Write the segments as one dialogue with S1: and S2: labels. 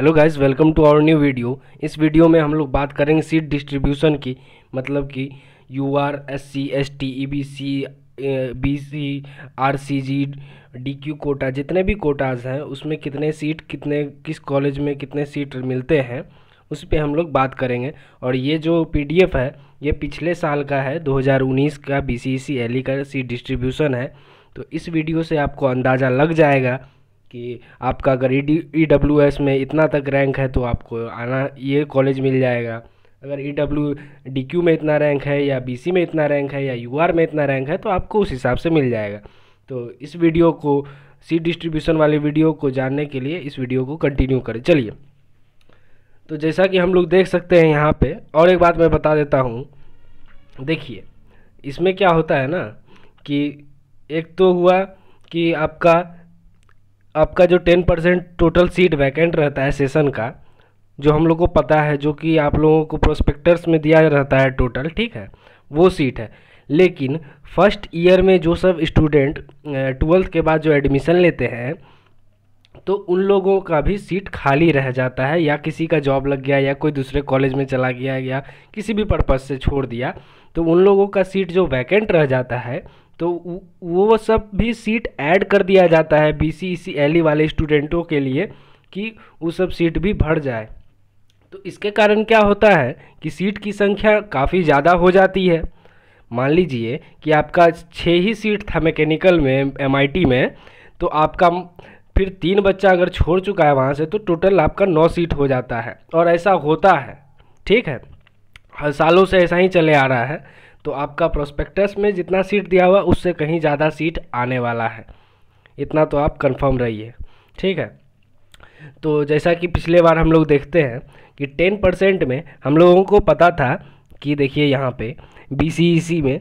S1: hello guys welcome to our new video इस video में हम लोग बात करेंगे सीट डिस्ट्रीब्यूशन की मतलब कि U R S C S T E B C B C R C G D Q quota जितने भी कोटाज हैं उसमें कितने सीट कितने किस कॉलेज में कितने सीट मिलते हैं उस पर हम लोग बात करेंगे और ये जो पी है ये पिछले साल का है 2019 का बी सी e e का सीट डिस्ट्रीब्यूशन है तो इस वीडियो से आपको अंदाज़ा लग जाएगा कि आपका अगर E D E W S में इतना तक रैंक है तो आपको आना ये कॉलेज मिल जाएगा अगर ई डब्ल्यू डी क्यू में इतना रैंक है या बी सी में इतना रैंक है या यू आर में इतना रैंक है तो आपको उस हिसाब से मिल जाएगा तो इस वीडियो को सी डिस्ट्रीब्यूशन वाले वीडियो को जानने के लिए इस वीडियो को कंटिन्यू करें चलिए तो जैसा कि हम लोग देख सकते हैं यहाँ पे और एक बात मैं बता देता हूँ देखिए इसमें क्या होता है ना कि एक तो हुआ कि आपका आपका जो ten percent total seat vacant रहता है सेशन का जो हम लोग को पता है जो कि आप लोगों को प्रोस्पेक्टर्स में दिया रहता है टोटल ठीक है वो सीट है लेकिन फर्स्ट ईयर में जो सब स्टूडेंट ट्वेल्थ के बाद जो एडमिशन लेते हैं तो उन लोगों का भी सीट खाली रह जाता है या किसी का जॉब लग गया या कोई दूसरे कॉलेज में चला गया या किसी भी पर्पज़ से छोड़ दिया तो उन लोगों का सीट जो वैकेंट रह जाता है तो वो सब भी सीट ऐड कर दिया जाता है B C C L E वाले स्टूडेंटों के लिए कि वो सब सीट भी भर जाए तो इसके कारण क्या होता है कि सीट की संख्या काफ़ी ज़्यादा हो जाती है मान लीजिए कि आपका छः ही सीट था मैकेनिकल में एम में तो आपका फिर तीन बच्चा अगर छोड़ चुका है वहाँ से तो टोटल आपका नौ सीट हो जाता है और ऐसा होता है ठीक है हर सालों से ऐसा ही चले आ रहा है तो आपका प्रोस्पेक्टस में जितना सीट दिया हुआ उससे कहीं ज़्यादा सीट आने वाला है इतना तो आप कंफर्म रहिए ठीक है तो जैसा कि पिछले बार हम लोग देखते हैं कि टेन परसेंट में हम लोगों को पता था कि देखिए यहाँ पे बी e में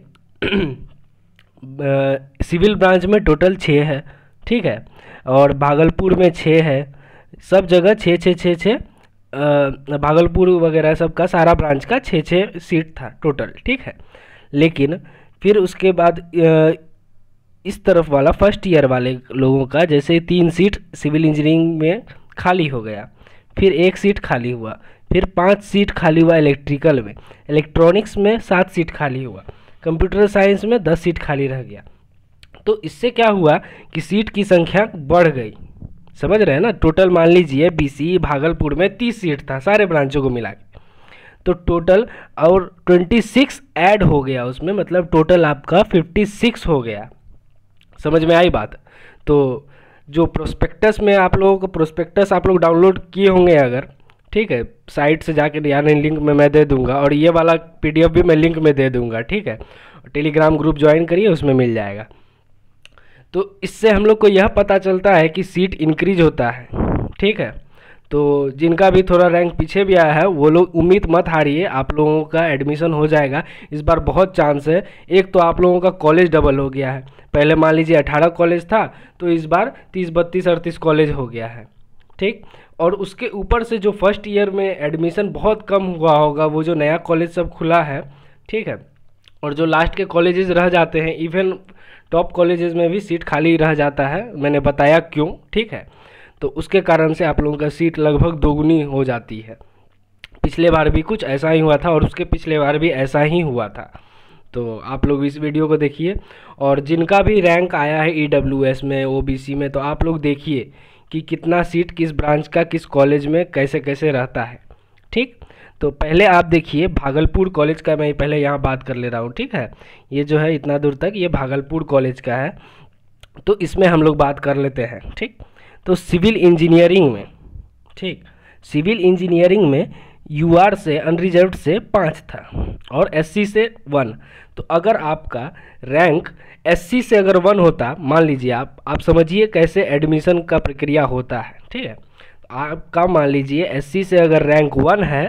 S1: सिविल ब्रांच में टोटल छः है ठीक है और भागलपुर में छः है सब जगह छः छः छः छः भागलपुर वगैरह सबका सारा ब्रांच का छः छः सीट था टोटल ठीक है लेकिन फिर उसके बाद इस तरफ वाला फर्स्ट ईयर वाले लोगों का जैसे तीन सीट सिविल इंजीनियरिंग में खाली हो गया फिर एक सीट खाली हुआ फिर पाँच सीट खाली हुआ इलेक्ट्रिकल में इलेक्ट्रॉनिक्स में सात सीट खाली हुआ कंप्यूटर साइंस में दस सीट खाली रह गया तो इससे क्या हुआ कि सीट की संख्या बढ़ गई समझ रहे हैं ना टोटल मान लीजिए सी e भागलपुर में तीस सीट था सारे ब्रांचों को मिला के तो टोटल और ट्वेंटी सिक्स ऐड हो गया उसमें मतलब टोटल आपका फिफ्टी सिक्स हो गया समझ में आई बात तो जो प्रोस्पेक्टस में आप लोगों को प्रोस्पेक्टस आप लोग डाउनलोड किए होंगे अगर ठीक है साइट से जाकर या नहीं लिंक में मैं दे दूंगा और ये वाला पीडीएफ भी मैं लिंक में दे दूंगा ठीक है टेलीग्राम ग्रुप ज्वाइन करिए उसमें मिल जाएगा तो इससे हम लोग को यह पता चलता है कि सीट इंक्रीज होता है ठीक है तो जिनका भी थोड़ा रैंक पीछे भी आया है वो लोग उम्मीद मत हारिए आप लोगों का एडमिशन हो जाएगा इस बार बहुत चांस है एक तो आप लोगों का कॉलेज डबल हो गया है पहले मान लीजिए अठारह कॉलेज था तो इस बार तीस बत्तीस अड़तीस कॉलेज हो गया है ठीक और उसके ऊपर से जो फर्स्ट ईयर में एडमिशन बहुत कम हुआ होगा वो जो नया कॉलेज सब खुला है ठीक है और जो लास्ट के कॉलेजेस रह जाते हैं इवन टॉप कॉलेजेस में भी सीट खाली रह जाता है मैंने बताया क्यों ठीक है तो उसके कारण से आप लोगों का सीट लगभग दोगुनी हो जाती है पिछले बार भी कुछ ऐसा ही हुआ था और उसके पिछले बार भी ऐसा ही हुआ था तो आप लोग इस वीडियो को देखिए और जिनका भी रैंक आया है ई e में ओ में तो आप लोग देखिए कि कितना सीट किस ब्रांच का किस कॉलेज में कैसे कैसे रहता है तो पहले आप देखिए भागलपुर कॉलेज का मैं पहले यहाँ बात कर ले रहा हूँ ठीक है ये जो है इतना दूर तक ये भागलपुर कॉलेज का है तो इसमें हम लोग बात कर लेते हैं ठीक तो सिविल इंजीनियरिंग में ठीक सिविल इंजीनियरिंग में यू आर से अनरिजर्व से पाँच था और एस सी से वन तो अगर आपका रैंक एस सी से अगर वन होता मान लीजिए आप आप समझिए कैसे एडमिशन का प्रक्रिया होता है ठीक है तो आपका मान लीजिए एस सी से अगर रैंक वन है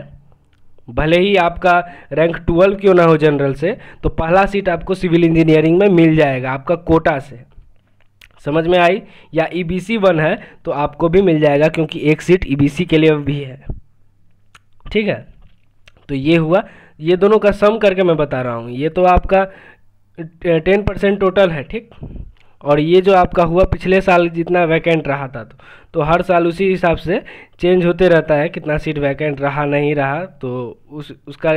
S1: भले ही आपका रैंक ट्वेल्व क्यों ना हो जनरल से तो पहला सीट आपको सिविल इंजीनियरिंग में मिल जाएगा आपका कोटा से समझ में आई या ई बी सी वन है तो आपको भी मिल जाएगा क्योंकि एक सीट ई बी सी के लिए भी है ठीक है तो ये हुआ ये दोनों का सम करके मैं बता रहा हूँ ये तो आपका टेन परसेंट टोटल है ठीक और ये जो आपका हुआ पिछले साल जितना वैकेंट रहा था तो तो हर साल उसी हिसाब से चेंज होते रहता है कितना सीट वैकेंट रहा नहीं रहा तो उस उसका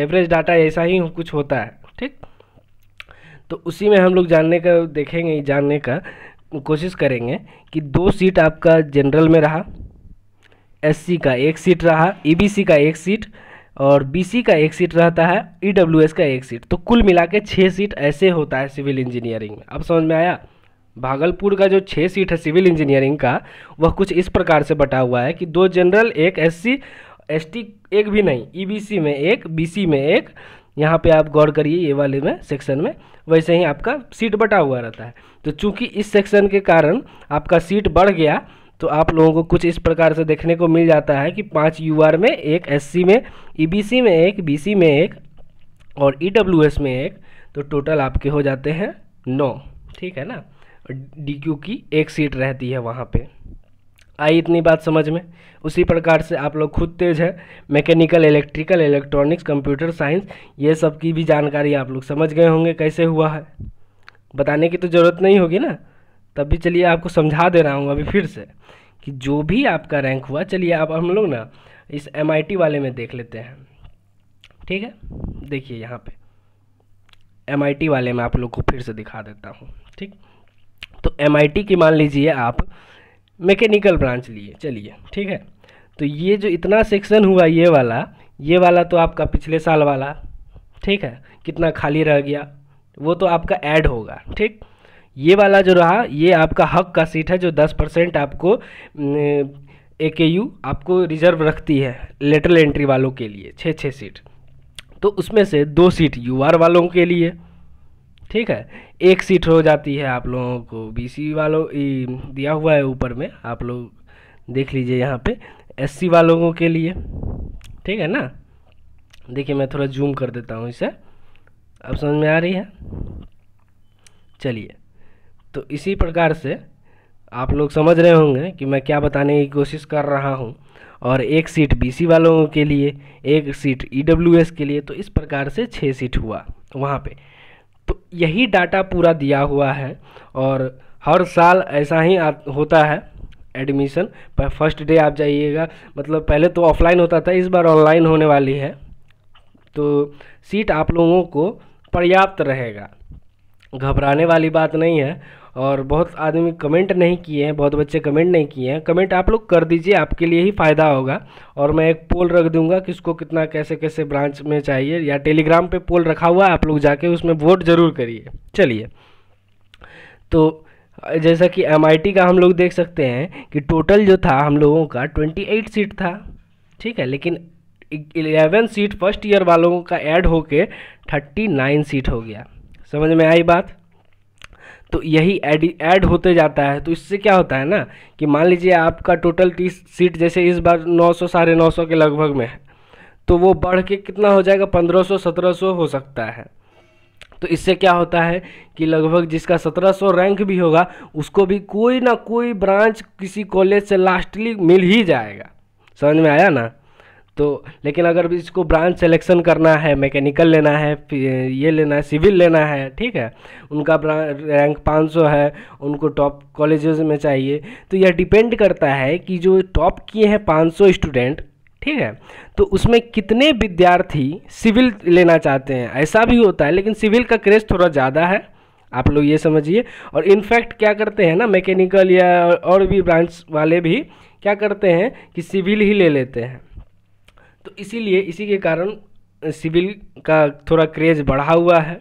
S1: एवरेज डाटा ऐसा ही कुछ होता है ठीक तो उसी में हम लोग जानने का देखेंगे जानने का कोशिश करेंगे कि दो सीट आपका जनरल में रहा एससी का एक सीट रहा ईबीसी e का एक सीट और बीसी का एक सीट रहता है ईडब्ल्यूएस e का एक सीट तो कुल मिला के छः सीट ऐसे होता है सिविल इंजीनियरिंग में अब समझ में आया भागलपुर का जो छः सीट है सिविल इंजीनियरिंग का वह कुछ इस प्रकार से बटा हुआ है कि दो जनरल एक एससी एसटी एक भी नहीं ईबीसी e में एक बीसी में एक यहाँ पे आप गौर करिए ये वाले में सेक्शन में वैसे ही आपका सीट बटा हुआ रहता है तो चूंकि इस सेक्शन के कारण आपका सीट बढ़ गया तो आप लोगों को कुछ इस प्रकार से देखने को मिल जाता है कि पाँच यू में एक एस में ई e में एक बी में एक और ई e में एक तो टोटल आपके हो जाते हैं नौ ठीक है ना डी क्यू की एक सीट रहती है वहाँ पे आई इतनी बात समझ में उसी प्रकार से आप लोग खुद तेज है mechanical electrical electronics computer science ये सब की भी जानकारी आप लोग समझ गए होंगे कैसे हुआ है बताने की तो ज़रूरत नहीं होगी ना तब भी चलिए आपको समझा दे रहा हूँ अभी फिर से कि जो भी आपका रैंक हुआ चलिए आप हम लोग ना इस एम वाले में देख लेते हैं ठीक है देखिए यहाँ पे एम वाले में आप लोग को फिर से दिखा देता हूँ ठीक तो एम की मान लीजिए आप मैकेनिकल ब्रांच लिए चलिए ठीक है तो ये जो इतना सेक्शन हुआ ये वाला ये वाला तो आपका पिछले साल वाला ठीक है कितना खाली रह गया वो तो आपका ऐड होगा ठीक ये वाला जो रहा ये आपका हक का सीट है जो दस परसेंट आपको ए के यू आपको रिजर्व रखती है लेटरल एंट्री वालों के लिए छः छः सीट तो उसमें से दो सीट यू आर वालों के लिए ठीक है एक सीट हो जाती है आप लोगों को बीसी वालों दिया हुआ है ऊपर में आप लोग देख लीजिए यहाँ पे एससी वालों के लिए ठीक है ना देखिए मैं थोड़ा जूम कर देता हूँ इसे अब समझ में आ रही है चलिए तो इसी प्रकार से आप लोग समझ रहे होंगे कि मैं क्या बताने की कोशिश कर रहा हूँ और एक सीट बीसी वालों के लिए एक सीट ईडब्ल्यूएस e के लिए तो इस प्रकार से छः सीट हुआ वहाँ पे तो यही डाटा पूरा दिया हुआ है और हर साल ऐसा ही आ, होता है एडमिशन पर फर्स्ट डे आप जाइएगा मतलब पहले तो ऑफलाइन होता था इस बार ऑनलाइन होने वाली है तो सीट आप लोगों को पर्याप्त रहेगा घबराने वाली बात नहीं है और बहुत आदमी कमेंट नहीं किए हैं बहुत बच्चे कमेंट नहीं किए हैं कमेंट आप लोग कर दीजिए आपके लिए ही फ़ायदा होगा और मैं एक पोल रख दूंगा किसको कितना कैसे कैसे ब्रांच में चाहिए या टेलीग्राम पे पोल रखा हुआ है आप लोग जाके उसमें वोट ज़रूर करिए चलिए तो जैसा कि एम का हम लोग देख सकते हैं कि टोटल जो था हम लोगों का ट्वेंटी सीट था ठीक है लेकिन इलेवन सीट फर्स्ट ईयर वालों का ऐड होके थर्टी नाइन सीट हो गया समझ में आई बात तो यही एड ऐड होते जाता है तो इससे क्या होता है ना कि मान लीजिए आपका टोटल तीस सीट जैसे इस बार नौ सौ साढ़े नौ सौ के लगभग में है तो वो बढ़ के कितना हो जाएगा पंद्रह सौ सत्रह सौ हो सकता है तो इससे क्या होता है कि लगभग जिसका 1700 रैंक भी होगा उसको भी कोई ना कोई ब्रांच किसी कॉलेज से लास्टली मिल ही जाएगा समझ में आया ना तो लेकिन अगर इसको ब्रांच सेलेक्शन करना है मैकेनिकल लेना है ये लेना है सिविल लेना है ठीक है उनका रैंक 500 है उनको टॉप कॉलेजेस में चाहिए तो यह डिपेंड करता है कि जो टॉप किए हैं 500 स्टूडेंट ठीक है तो उसमें कितने विद्यार्थी सिविल लेना चाहते हैं ऐसा भी होता है लेकिन सिविल का क्रेज थोड़ा ज़्यादा है आप लोग ये समझिए और इनफैक्ट क्या करते हैं ना मैकेनिकल या और भी ब्रांच वाले भी क्या करते हैं कि सिविल ही ले लेते हैं तो इसीलिए इसी के कारण सिविल का थोड़ा क्रेज़ बढ़ा हुआ है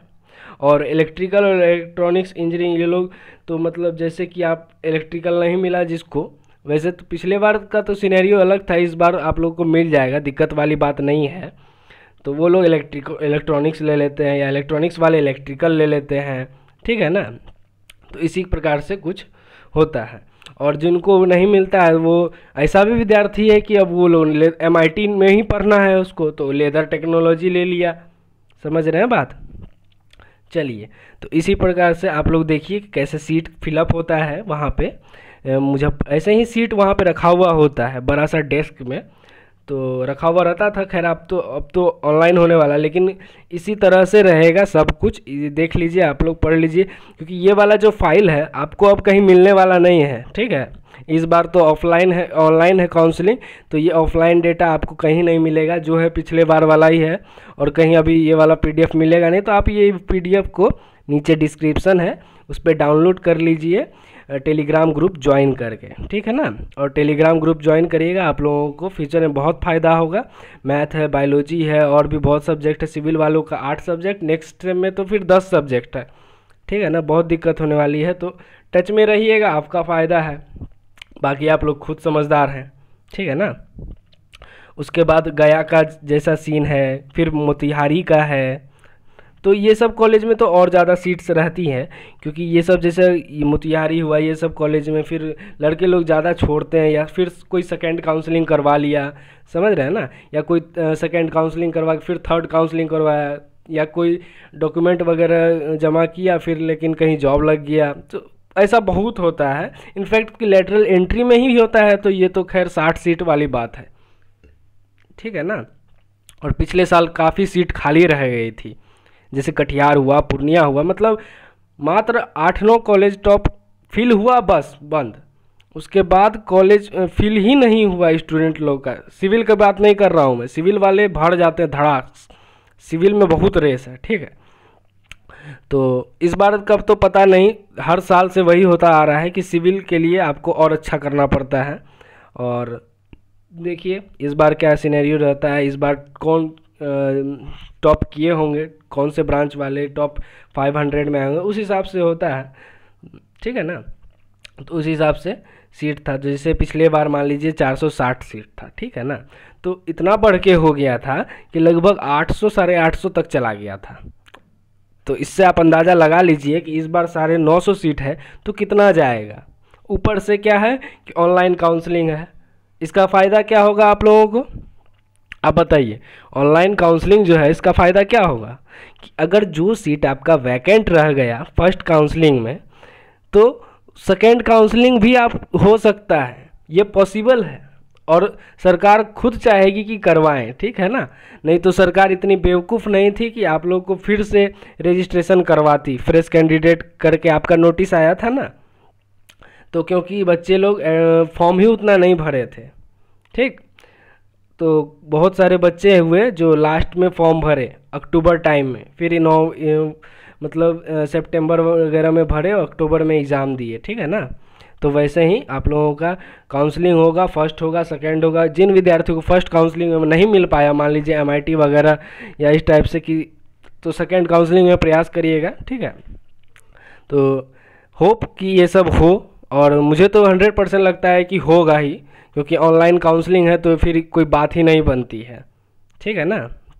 S1: और इलेक्ट्रिकल और इलेक्ट्रॉनिक्स इंजीनियरिंग ये लोग तो मतलब जैसे कि आप इलेक्ट्रिकल नहीं मिला जिसको वैसे तो पिछले बार का तो सिनेरियो अलग था इस बार आप लोग को मिल जाएगा दिक्कत वाली बात नहीं है तो वो लोग इलेक्ट्रिक इलेक्ट्रॉनिक्स ले लेते हैं या इलेक्ट्रॉनिक्स वाले इलेक्ट्रिकल ले लेते हैं ठीक है ना तो इसी प्रकार से कुछ होता है और जिनको नहीं मिलता है वो ऐसा भी विद्यार्थी है कि अब वो लोन एम में ही पढ़ना है उसको तो लेदर टेक्नोलॉजी ले लिया समझ रहे हैं बात चलिए तो इसी प्रकार से आप लोग देखिए कैसे सीट फिलअप होता है वहाँ पे मुझे ऐसे ही सीट वहाँ पे रखा हुआ होता है बड़ा सा डेस्क में तो रखा हुआ रहता था खैर अब तो अब तो ऑनलाइन होने वाला लेकिन इसी तरह से रहेगा सब कुछ देख लीजिए आप लोग पढ़ लीजिए क्योंकि ये वाला जो फाइल है आपको अब कहीं मिलने वाला नहीं है ठीक है इस बार तो ऑफलाइन है ऑनलाइन है काउंसलिंग तो ये ऑफलाइन डेटा आपको कहीं नहीं मिलेगा जो है पिछले बार वाला ही है और कहीं अभी ये वाला पी मिलेगा नहीं तो आप ये पी को नीचे डिस्क्रिप्सन है उस पर डाउनलोड कर लीजिए टेलीग्राम ग्रुप ज्वाइन करके ठीक है ना और टेलीग्राम ग्रुप ज्वाइन करिएगा आप लोगों को फ्यूचर में बहुत फ़ायदा होगा मैथ है बायोलॉजी है और भी बहुत सब्जेक्ट है सिविल वालों का आठ सब्जेक्ट नेक्स्ट में तो फिर दस सब्जेक्ट है ठीक है ना बहुत दिक्कत होने वाली है तो टच में रहिएगा आपका फ़ायदा है बाकी आप लोग खुद समझदार हैं ठीक है ना उसके बाद गया का जैसा सीन है फिर मोतिहारी का है तो ये सब कॉलेज में तो और ज़्यादा सीट्स रहती हैं क्योंकि ये सब जैसे मुतिहारी हुआ ये सब कॉलेज में फिर लड़के लोग ज़्यादा छोड़ते हैं या फिर कोई सेकेंड काउंसलिंग करवा लिया समझ रहे हैं ना या कोई सेकेंड काउंसलिंग करवा फिर थर्ड काउंसलिंग करवाया या कोई डॉक्यूमेंट वगैरह जमा किया फिर लेकिन कहीं जॉब लग गया तो ऐसा बहुत होता है इनफैक्ट कि लेटरल एंट्री में ही होता है तो ये तो खैर साठ सीट वाली बात है ठीक है ना और पिछले साल काफ़ी सीट खाली रह गई थी जैसे कटिहार हुआ पूर्णिया हुआ मतलब मात्र आठ नौ कॉलेज टॉप फिल हुआ बस बंद उसके बाद कॉलेज फिल ही नहीं हुआ स्टूडेंट लोग का सिविल की बात नहीं कर रहा हूँ मैं सिविल वाले भर जाते हैं धड़ाक सिविल में बहुत रेस है ठीक है तो इस बार कब तो पता नहीं हर साल से वही होता आ रहा है कि सिविल के लिए आपको और अच्छा करना पड़ता है और देखिए इस बार क्या सिनेरियो रहता है इस बार कौन टॉप किए होंगे कौन से ब्रांच वाले टॉप 500 में आएंगे होंगे उस हिसाब से होता है ठीक है ना तो उस हिसाब से सीट था तो जैसे पिछले बार मान लीजिए 460 सीट था ठीक है ना तो इतना बढ़ के हो गया था कि लगभग 800 साढ़े आठ तक चला गया था तो इससे आप अंदाज़ा लगा लीजिए कि इस बार साढ़े नौ सीट है तो कितना जाएगा ऊपर से क्या है कि ऑनलाइन काउंसलिंग है इसका फ़ायदा क्या होगा आप लोगों को आप बताइए ऑनलाइन काउंसलिंग जो है इसका फ़ायदा क्या होगा कि अगर जो सीट आपका वैकेंट रह गया फर्स्ट काउंसलिंग में तो सेकेंड काउंसलिंग भी आप हो सकता है ये पॉसिबल है और सरकार खुद चाहेगी कि करवाएं ठीक है ना नहीं तो सरकार इतनी बेवकूफ़ नहीं थी कि आप लोग को फिर से रजिस्ट्रेशन करवाती फ्रेश कैंडिडेट करके आपका नोटिस आया था ना तो क्योंकि बच्चे लोग फॉर्म ही उतना नहीं भरे थे ठीक तो बहुत सारे बच्चे हुए जो लास्ट में फॉर्म भरे अक्टूबर टाइम में फिर इनो मतलब सितंबर वगैरह में भरे और अक्टूबर में एग्ज़ाम दिए ठीक है ना तो वैसे ही आप लोगों का काउंसलिंग होगा फर्स्ट होगा सेकंड होगा जिन विद्यार्थियों को फर्स्ट काउंसलिंग में नहीं मिल पाया मान लीजिए एम वगैरह या इस टाइप से कि तो सेकेंड काउंसलिंग में प्रयास करिएगा ठीक है तो होप कि ये सब हो और मुझे तो हंड्रेड परसेंट लगता है कि होगा ही क्योंकि ऑनलाइन काउंसलिंग है तो फिर कोई बात ही नहीं बनती है ठीक है ना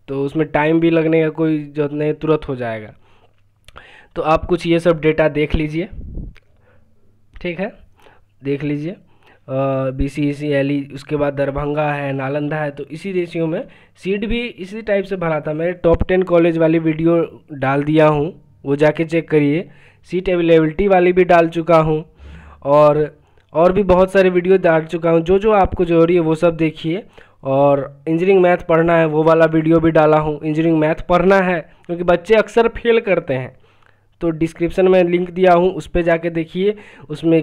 S1: तो उसमें टाइम भी लगने का कोई जरूरत नहीं तुरंत हो जाएगा तो आप कुछ ये सब डेटा देख लीजिए ठीक है देख लीजिए B C C L E उसके बाद दरभंगा है नालंदा है तो इसी रेशियो में सीट भी इसी टाइप से भरा था मैं टॉप टेन कॉलेज वाली वीडियो डाल दिया हूँ वो जाके चेक करिए सीट अवेलेबिलिटी वाली भी डाल चुका हूँ और और भी बहुत सारे वीडियो डाल चुका हूँ जो जो आपको जरूरी है वो सब देखिए और इंजीनियरिंग मैथ पढ़ना है वो वाला वीडियो भी डाला हूँ इंजीनियरिंग मैथ पढ़ना है क्योंकि बच्चे अक्सर फेल करते हैं तो डिस्क्रिप्शन में लिंक दिया हूँ उस पर जाके देखिए उसमें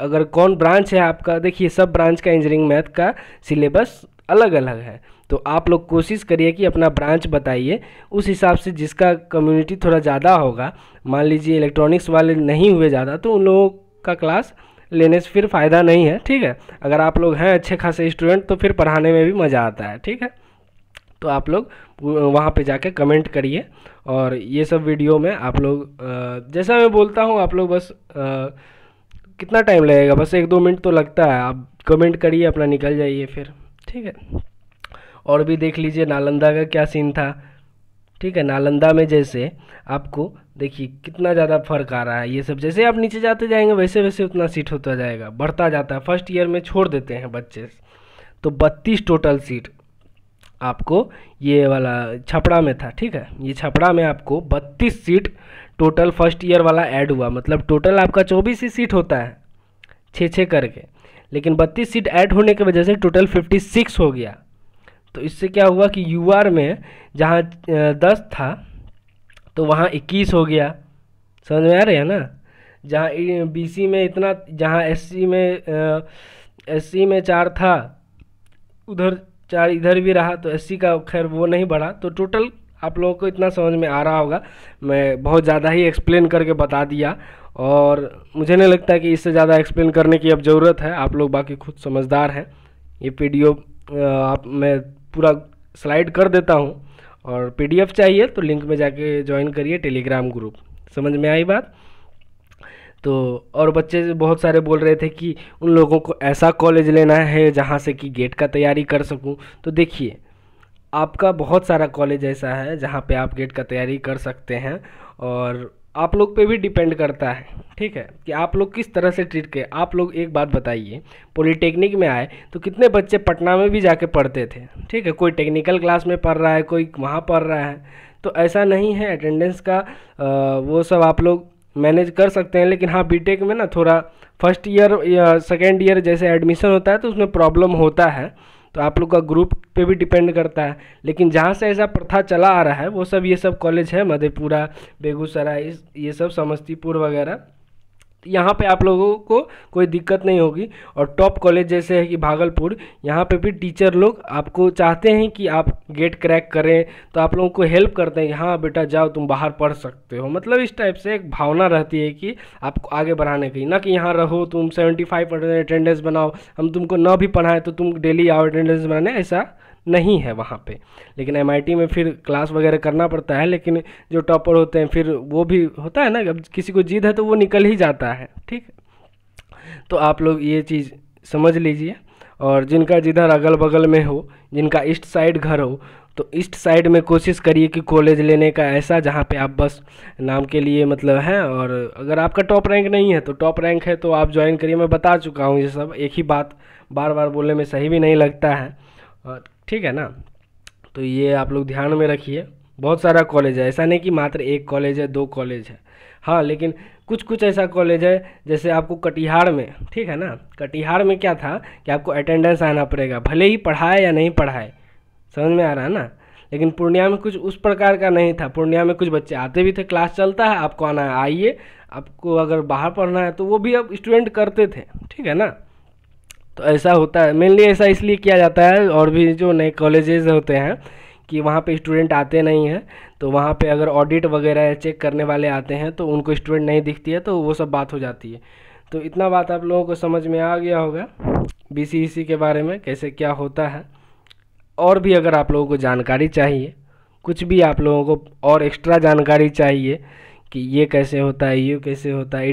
S1: अगर कौन ब्रांच है आपका देखिए सब ब्रांच का इंजीनियरिंग मैथ का सिलेबस अलग अलग है तो आप लोग कोशिश करिए कि अपना ब्रांच बताइए उस हिसाब से जिसका कम्युनिटी थोड़ा ज़्यादा होगा मान लीजिए इलेक्ट्रॉनिक्स वाले नहीं हुए ज़्यादा तो उन लोगों का क्लास लेने से फिर फ़ायदा नहीं है ठीक है अगर आप लोग हैं अच्छे खासे स्टूडेंट तो फिर पढ़ाने में भी मज़ा आता है ठीक है तो आप लोग वहाँ पे जाके कमेंट करिए और ये सब वीडियो में आप लोग जैसा मैं बोलता हूँ आप लोग बस कितना टाइम लगेगा बस एक दो मिनट तो लगता है आप कमेंट करिए अपना निकल जाइए फिर ठीक है और भी देख लीजिए नालंदा का क्या सीन था ठीक है नालंदा में जैसे आपको देखिए कितना ज़्यादा फर्क आ रहा है ये सब जैसे आप नीचे जाते जाएंगे वैसे वैसे उतना सीट होता जाएगा बढ़ता जाता है फर्स्ट ईयर में छोड़ देते हैं बच्चे तो बत्तीस टोटल सीट आपको ये वाला छपड़ा में था ठीक है ये छपड़ा में आपको बत्तीस सीट टोटल फर्स्ट ईयर वाला ऐड हुआ मतलब टोटल आपका चौबीस ही सीट होता है छः छः करके लेकिन बत्तीस सीट ऐड होने की वजह से टोटल फिफ्टी सिक्स हो गया तो इससे क्या हुआ कि यू आर में जहाँ दस था तो वहाँ इक्कीस हो गया समझ में आ रहे हैं ना जहाँ सी में इतना जहाँ सी में सी में चार था उधर चार इधर भी रहा तो सी का खैर वो नहीं बढ़ा तो टोटल आप लोगों को इतना समझ में आ रहा होगा मैं बहुत ज़्यादा ही एक्सप्लेन करके बता दिया और मुझे नहीं लगता कि इससे ज़्यादा एक्सप्लेन करने की अब ज़रूरत है आप लोग बाकी खुद समझदार हैं ये पी आप मैं पूरा स्लाइड कर देता हूँ और पीडीएफ चाहिए तो लिंक में जाके ज्वाइन करिए टेलीग्राम ग्रुप समझ में आई बात तो और बच्चे बहुत सारे बोल रहे थे कि उन लोगों को ऐसा कॉलेज लेना है जहाँ से कि गेट का तैयारी कर सकूँ तो देखिए आपका बहुत सारा कॉलेज ऐसा है जहाँ पे आप गेट का तैयारी कर सकते हैं और आप लोग पे भी डिपेंड करता है ठीक है कि आप लोग किस तरह से ट्रीट करें आप लोग एक बात बताइए पॉलीटेक्निक में आए तो कितने बच्चे पटना में भी जाके पढ़ते थे ठीक है कोई टेक्निकल क्लास में पढ़ रहा है कोई वहाँ पढ़ रहा है तो ऐसा नहीं है अटेंडेंस का आ, वो सब आप लोग मैनेज कर सकते हैं लेकिन हाँ बीटेक में ना थोड़ा फर्स्ट ईयर या सेकेंड ईयर जैसे एडमिशन होता है तो उसमें प्रॉब्लम होता है तो आप लोग का ग्रुप पे भी डिपेंड करता है लेकिन जहाँ से ऐसा प्रथा चला आ रहा है वो सब ये सब कॉलेज है मधेपुरा बेगूसराय ये सब समस्तीपुर वगैरह यहाँ पे आप लोगों को कोई दिक्कत नहीं होगी और टॉप कॉलेज जैसे है कि भागलपुर यहाँ पे भी टीचर लोग आपको चाहते हैं कि आप गेट क्रैक करें तो आप लोगों को हेल्प करते हैं हाँ बेटा जाओ तुम बाहर पढ़ सकते हो मतलब इस टाइप से एक भावना रहती है कि आपको आगे बढ़ाने की ना कि यहाँ रहो तुम सेवेंटी फाइव अटेंडेंस बनाओ हम तुमको न भी पढ़ाएं तो तुम डेली आओ अटेंडेंस बनाने ऐसा नहीं है वहाँ पे लेकिन एम में फिर क्लास वगैरह करना पड़ता है लेकिन जो टॉपर होते हैं फिर वो भी होता है ना अब किसी को जीत है तो वो निकल ही जाता है ठीक तो आप लोग ये चीज़ समझ लीजिए और जिनका जिधर अगल बगल में हो जिनका ईस्ट साइड घर हो तो ईस्ट साइड में कोशिश करिए कि कॉलेज लेने का ऐसा जहाँ पे आप बस नाम के लिए मतलब हैं और अगर आपका टॉप रैंक नहीं है तो टॉप रैंक है तो आप ज्वाइन करिए मैं बता चुका हूँ ये सब एक ही बात बार बार बोलने में सही भी नहीं लगता है और ठीक है ना तो ये आप लोग ध्यान में रखिए बहुत सारा कॉलेज है ऐसा नहीं कि मात्र एक कॉलेज है दो कॉलेज है हाँ लेकिन कुछ कुछ ऐसा कॉलेज है जैसे आपको कटिहार में ठीक है ना कटिहार में क्या था कि आपको अटेंडेंस आना पड़ेगा भले ही पढ़ाए या नहीं पढ़ाए समझ में आ रहा है ना लेकिन पूर्णिया में कुछ उस प्रकार का नहीं था पूर्णिया में कुछ बच्चे आते भी थे क्लास चलता है आपको आना है आइए आपको अगर बाहर पढ़ना है तो वो भी अब स्टूडेंट करते थे ठीक है ना तो ऐसा होता है मेनली ऐसा इसलिए किया जाता है और भी जो नए कॉलेजेस होते हैं कि वहाँ पे स्टूडेंट आते नहीं हैं तो वहाँ पे अगर ऑडिट वगैरह चेक करने वाले आते हैं तो उनको स्टूडेंट नहीं दिखती है तो वो सब बात हो जाती है तो इतना बात आप लोगों को समझ में आ गया होगा बी e के बारे में कैसे क्या होता है और भी अगर आप लोगों को जानकारी चाहिए कुछ भी आप लोगों को और एक्स्ट्रा जानकारी चाहिए कि ये कैसे होता है यू कैसे होता है ई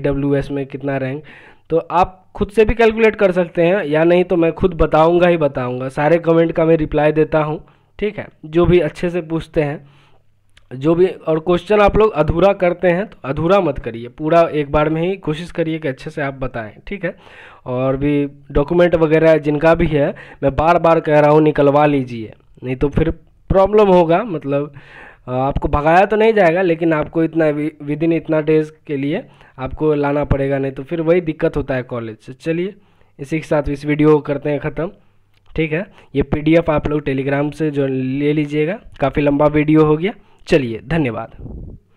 S1: में कितना रैंक तो आप खुद से भी कैलकुलेट कर सकते हैं या नहीं तो मैं खुद बताऊंगा ही बताऊंगा सारे कमेंट का मैं रिप्लाई देता हूं ठीक है जो भी अच्छे से पूछते हैं जो भी और क्वेश्चन आप लोग अधूरा करते हैं तो अधूरा मत करिए पूरा एक बार में ही कोशिश करिए कि अच्छे से आप बताएं ठीक है और भी डॉक्यूमेंट वगैरह जिनका भी है मैं बार बार कह रहा हूँ निकलवा लीजिए नहीं तो फिर प्रॉब्लम होगा मतलब आपको भगाया तो नहीं जाएगा लेकिन आपको इतना विद इन इतना डेज के लिए आपको लाना पड़ेगा नहीं तो फिर वही दिक्कत होता है कॉलेज से चलिए इसी के साथ इस वीडियो को करते हैं ख़त्म ठीक है ये पीडीएफ आप लोग टेलीग्राम से जो ले लीजिएगा काफ़ी लंबा वीडियो हो गया चलिए धन्यवाद